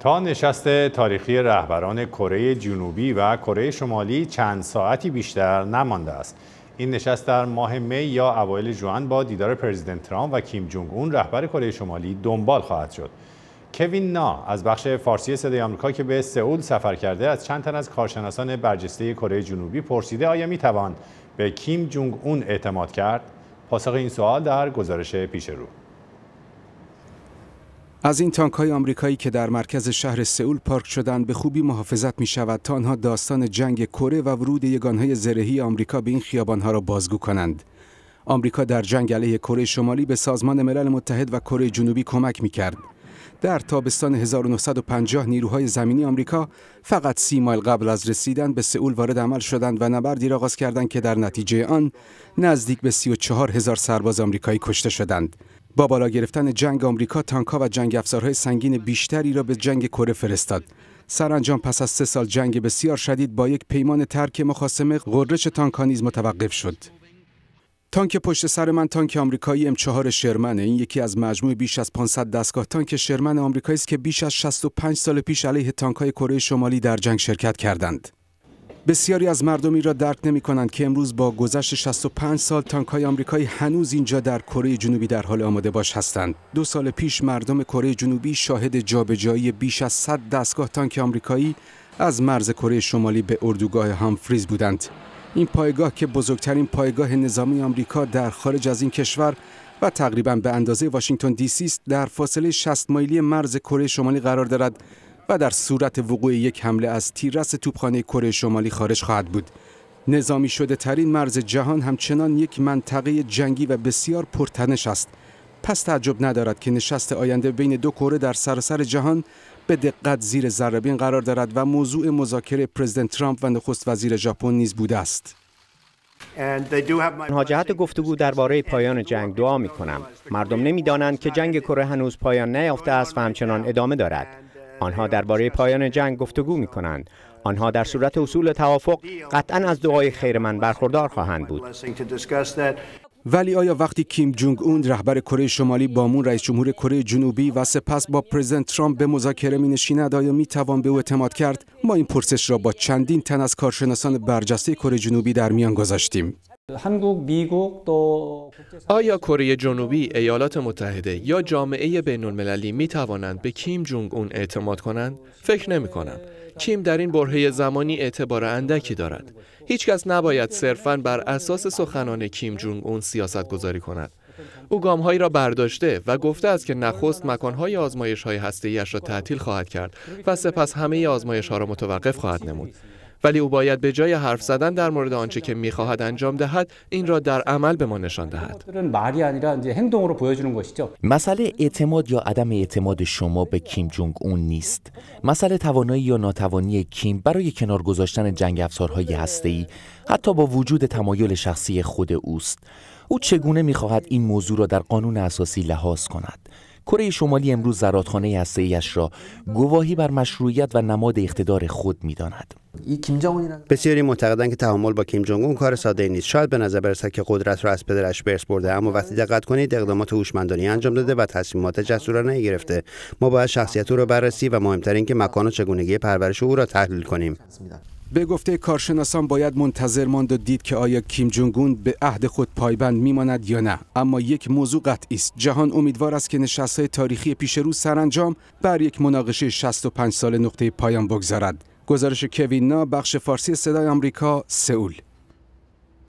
تا نشست تاریخی رهبران کره جنوبی و کره شمالی چند ساعتی بیشتر نمانده است این نشست در ماه می یا اوایل جوان با دیدار پرزیدنت ترامپ و کیم جونگ اون رهبر کره شمالی دنبال خواهد شد کوین نا از بخش فارسی صدای آمریکا که به سئول سفر کرده از چند تن از کارشناسان برجسته کره جنوبی پرسیده آیا می توان به کیم جونگ اون اعتماد کرد پاسخ این سوال در گزارش پیش از این تانک های آمریکایی که در مرکز شهر سئول پارک شدند به خوبی محافظت می شود تا آنها داستان جنگ کره و ورود یگانهای زرهی آمریکا به این خیابان ها را بازگو کنند. آمریکا در جنگ علیه کره شمالی به سازمان ملل متحد و کره جنوبی کمک می کرد. در تابستان 1950 نیروهای زمینی آمریکا فقط سی مایل قبل از رسیدن به سئول وارد عمل شدند و نبردی را آغاز کردند که در نتیجه آن نزدیک به 34 هزار سرباز آمریکایی کشته شدند. با بالا گرفتن جنگ آمریکا تانکها و جنگ افزارهای سنگین بیشتری را به جنگ کره فرستاد سرانجام پس از سه سال جنگ بسیار شدید با یک پیمان ترک مخاسمه غرش ها نیز متوقف شد تانک پشت سر من تانک آمریکایی ام 4 شرمن این یکی از مجموع بیش از 500 دستگاه تانک شرمن آمریکایی است که بیش از 65 سال پیش علیه های کره شمالی در جنگ شرکت کردند بسیاری از مردمی را درک نمی کنند که امروز با گذشت 65 سال تانک های آمریکایی هنوز اینجا در کره جنوبی در حال آماده باش هستند. دو سال پیش مردم کره جنوبی شاهد جابجایی بیش از 100 دستگاه تانک آمریکایی از مرز کره شمالی به اردوگاه هامفریز بودند. این پایگاه که بزرگترین پایگاه نظامی آمریکا در خارج از این کشور و تقریبا به اندازه واشنگتن دی سی است در فاصله 60 مایلی مرز کره شمالی قرار دارد و در صورت وقوع یک حمله از تیررس توپخانه کره شمالی خارج خواهد بود. نظامی شده ترین مرز جهان همچنان یک منطقه جنگی و بسیار پرتنش است. پس تعجب ندارد که نشست آینده بین دو کره در سراسر جهان به دقت زیر ذربین قرار دارد و موضوع مذاکره پرزیدنت ترامپ و نخست وزیر ژاپن نیز بوده است. آنها جهت گفتگو درباره پایان جنگ دعا می کنم. مردم نمیدانند که جنگ کره هنوز پایان نیافته است و همچنان ادامه دارد. آنها درباره پایان جنگ گفتگو می کنند. آنها در صورت اصول توافق قطعا از دعای خیر من برخوردار خواهند بود. ولی آیا وقتی کیم جونگ اون رهبر کره شمالی با مون رئیس جمهور کره جنوبی و سپس با پرزیدنت ترامپ به مذاکره می نشیند آیا می توان به او اعتماد کرد ما این پرسش را با چندین تن از کارشناسان برجسته کره جنوبی در میان گذاشتیم آیا کره جنوبی، ایالات متحده یا جامعه بین المللی می توانند به کیم جونگ اون اعتماد کنند؟ فکر نمی کیم در این برهه زمانی اعتبار اندکی دارد. هیچکس نباید صرفاً بر اساس سخنان کیم جونگ اون سیاست گذاری کند. او گامهایی را برداشته و گفته است که نخست مکانهای آزمایش های هسته را تعطیل خواهد کرد و سپس همه آزمایش ها را متوقف خواهد نمود. ولی او باید به جای حرف زدن در مورد آنچه که میخواهد انجام دهد این را در عمل به ما نشان دهد مسئله اعتماد یا عدم اعتماد شما به کیم جونگ اون نیست مسئله توانایی یا ناتوانی کیم برای کنار گذاشتن جنگ افزارهای ای، حتی با وجود تمایل شخصی خود اوست او چگونه میخواهد این موضوع را در قانون اساسی لحاظ کند کره شمالی امروز زرادخانه ایش را گواهی بر مشروعیت و نماد اقتدار خود می‌داند. بسیاری معتقدند که تحمل با کیم جونگ اون کار ساده نیست شاید به نظر برسد که قدرت را از پدرش برس برده اما وقتی دقت کنید اقدامات هوشمندانه انجام داده و تصمیمات جسورانه گرفته ما باید شخصیت او را بررسی و مهمتر که مکان و چگونگی پرورش او را تحلیل کنیم به گفته کارشناسان باید منتظر ماند و دید که آیا کیم جونگون به عهد خود پایبند میماند یا نه اما یک موضوع قطعی است جهان امیدوار است که های تاریخی پیش رو سرانجام بر یک مناقشه 65 سال نقطه پایان بگذارد گزارش کوین نا بخش فارسی صدای آمریکا سئول